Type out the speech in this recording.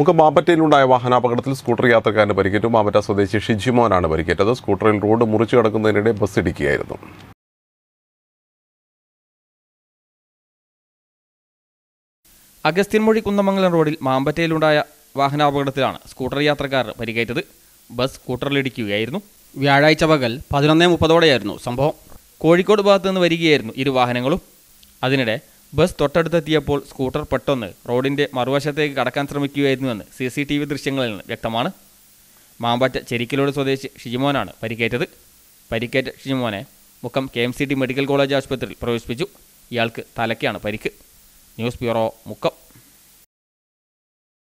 നമുക്ക് മാമ്പറ്റയിലുണ്ടായ വാഹനാപകടത്തിൽ സ്കൂട്ടർ യാത്രക്കാരന് പരിക്കേറ്റു മാമ്പറ്റ സ്വദേശി ഷിജിമോനാണ് പരിക്കേറ്റത് സ്കൂട്ടറിൽ റോഡ് മുറിച്ചു കിടക്കുന്നതിനിടെ ബസ് ഇടിക്കുകയായിരുന്നു അഗസ്ത്യൻമൊഴി കുന്നമംഗലം റോഡിൽ മാമ്പറ്റയിലുണ്ടായ വാഹനാപകടത്തിലാണ് സ്കൂട്ടർ യാത്രക്കാർ പരിക്കേറ്റത് ബസ് സ്കൂട്ടറിലിടിക്കുകയായിരുന്നു വ്യാഴാഴ്ച പകൽ പതിനൊന്നേ മുപ്പതോടെയായിരുന്നു സംഭവം കോഴിക്കോട് ഭാഗത്തു നിന്ന് വരികയായിരുന്നു ഇരു വാഹനങ്ങളും അതിനിടെ ബസ് തൊട്ടടുത്തെത്തിയപ്പോൾ സ്കൂട്ടർ പെട്ടെന്ന് റോഡിന്റെ മറുവശത്തേക്ക് കടക്കാൻ ശ്രമിക്കുകയായിരുന്നുവെന്ന് സി സി ടി വി ദൃശ്യങ്ങളിൽ നിന്ന് വ്യക്തമാണ് മാമ്പാറ്റ ചെരിക്കലോട് സ്വദേശി ഷിജിമോനാണ് പരിക്കേറ്റത് പരിക്കേറ്റ ഷിജിമോനെ മുഖം K M C T medical college ആശുപത്രിയിൽ പ്രവേശിപ്പിച്ചു ഇയാൾക്ക് തലയ്ക്കാണ് പരിക്ക് ന്യൂസ് ബ്യൂറോ മുക്കം